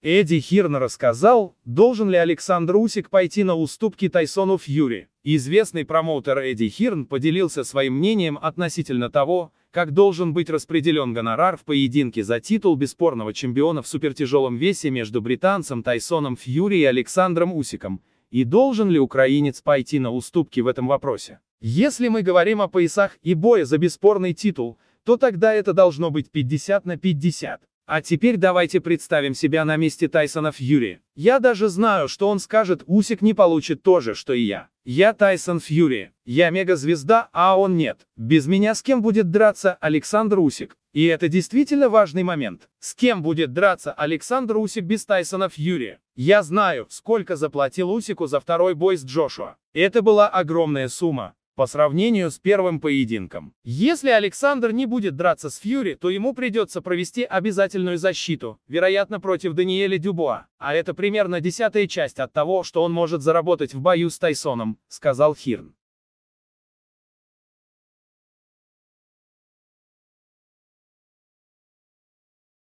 Эдди Хирн рассказал, должен ли Александр Усик пойти на уступки Тайсону Фьюри. Известный промоутер Эдди Хирн поделился своим мнением относительно того, как должен быть распределен гонорар в поединке за титул бесспорного чемпиона в супертяжелом весе между британцем Тайсоном Фьюри и Александром Усиком, и должен ли украинец пойти на уступки в этом вопросе. Если мы говорим о поясах и бое за бесспорный титул, то тогда это должно быть 50 на 50. А теперь давайте представим себя на месте Тайсона Фьюри. Я даже знаю, что он скажет, Усик не получит то же, что и я. Я Тайсон Фьюри. Я мега звезда, а он нет. Без меня с кем будет драться Александр Усик? И это действительно важный момент. С кем будет драться Александр Усик без Тайсона Фьюри? Я знаю, сколько заплатил Усику за второй бой с Джошуа. Это была огромная сумма по сравнению с первым поединком. Если Александр не будет драться с Фьюри, то ему придется провести обязательную защиту, вероятно против Даниэля Дюбуа. А это примерно десятая часть от того, что он может заработать в бою с Тайсоном, сказал Хирн.